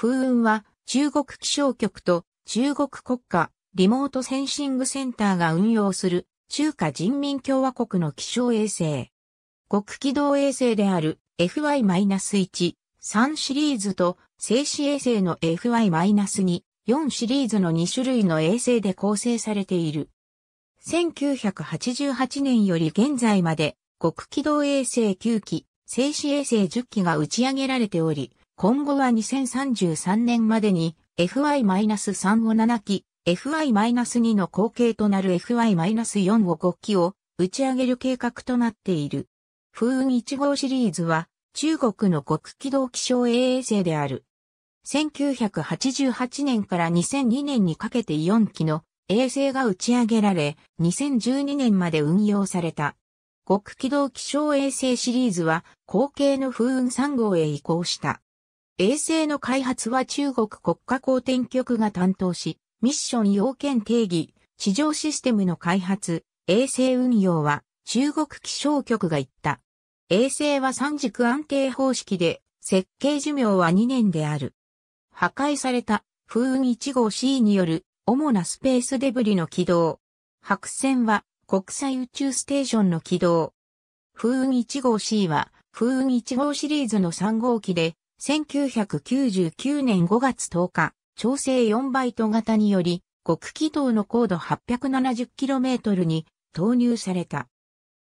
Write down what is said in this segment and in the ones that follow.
風雲は中国気象局と中国国家リモートセンシングセンターが運用する中華人民共和国の気象衛星。極軌道衛星である FY-1、3シリーズと静止衛星の FY-2、4シリーズの2種類の衛星で構成されている。1988年より現在まで極軌道衛星9機、静止衛星10機が打ち上げられており、今後は2033年までに FI-3 を7機、FI-2 の後継となる FI-4 を5機を打ち上げる計画となっている。風雲1号シリーズは中国の極軌道気象衛星である。1988年から2002年にかけて4機の衛星が打ち上げられ、2012年まで運用された。極軌道気象衛星シリーズは後継の風雲3号へ移行した。衛星の開発は中国国家公転局が担当し、ミッション要件定義、地上システムの開発、衛星運用は中国気象局が言った。衛星は三軸安定方式で、設計寿命は2年である。破壊された風雲1号 C による主なスペースデブリの軌道。白線は国際宇宙ステーションの軌道。風雲1号 C は風雲1号シリーズの3号機で1999年5月10日、調整4バイト型により、極軌道の高度 870km に投入された。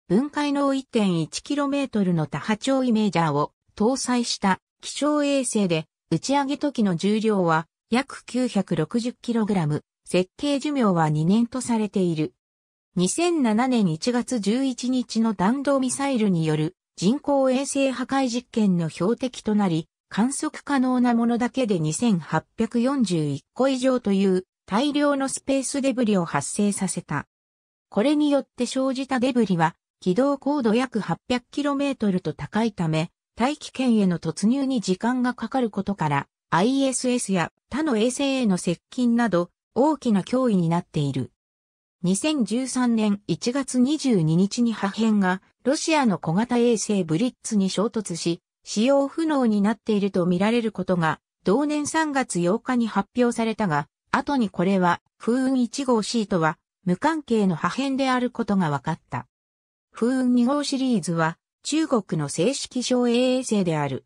分解の 1.1km の多波長イメージャーを搭載した気象衛星で、打ち上げ時の重量は約 960kg、設計寿命は2年とされている。2007年1月11日の弾道ミサイルによる人工衛星破壊実験の標的となり、観測可能なものだけで2841個以上という大量のスペースデブリを発生させた。これによって生じたデブリは軌道高度約 800km と高いため、大気圏への突入に時間がかかることから、ISS や他の衛星への接近など大きな脅威になっている。2013年1月22日に破片がロシアの小型衛星ブリッツに衝突し、使用不能になっていると見られることが、同年3月8日に発表されたが、後にこれは、風雲1号 C とは、無関係の破片であることが分かった。風雲2号シリーズは、中国の正式省営衛星である。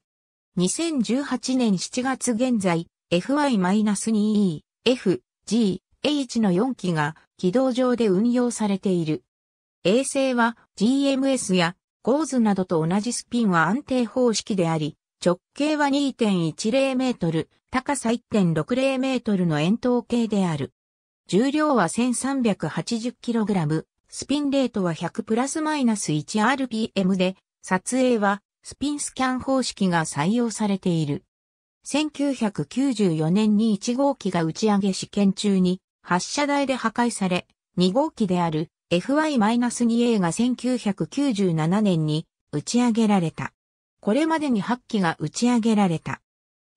2018年7月現在、FY-2E、F、G、H の4機が軌道上で運用されている。衛星は GMS やゴーズなどと同じスピンは安定方式であり、直径は2.10メートル、高さ1.60メートルの円筒形である。重量は1 3 8 0ラム、スピンレートは100プラスマイナス 1rpm で、撮影はスピンスキャン方式が採用されている。1994年に1号機が打ち上げ試験中に発射台で破壊され、2号機である FY-2A が1997年に打ち上げられた。これまでに8機が打ち上げられた。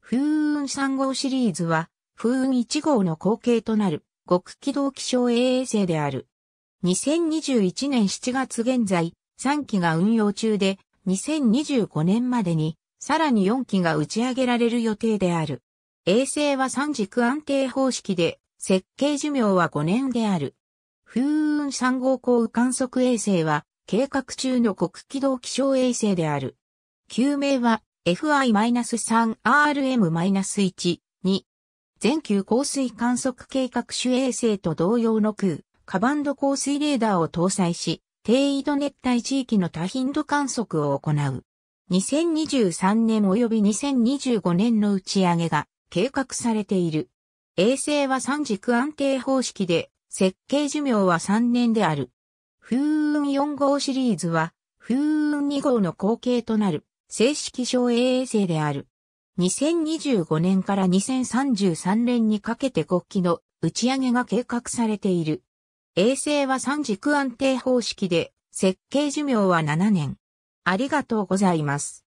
風雲3号シリーズは、風雲1号の後継となる極軌道気象衛星である。2021年7月現在、3機が運用中で、2025年までに、さらに4機が打ち上げられる予定である。衛星は3軸安定方式で、設計寿命は5年である。風雲3号航空観測衛星は、計画中の国軌道気象衛星である。救命は FI-3RM-1、2。全球降水観測計画主衛星と同様の空、カバンド降水レーダーを搭載し、低緯度熱帯地域の多頻度観測を行う。2023年及び2025年の打ち上げが計画されている。衛星は三軸安定方式で設計寿命は3年である。風雲4号シリーズは、風雲2号の後継となる、正式省営衛星である。2025年から2033年にかけて国旗の打ち上げが計画されている。衛星は三軸安定方式で、設計寿命は7年。ありがとうございます。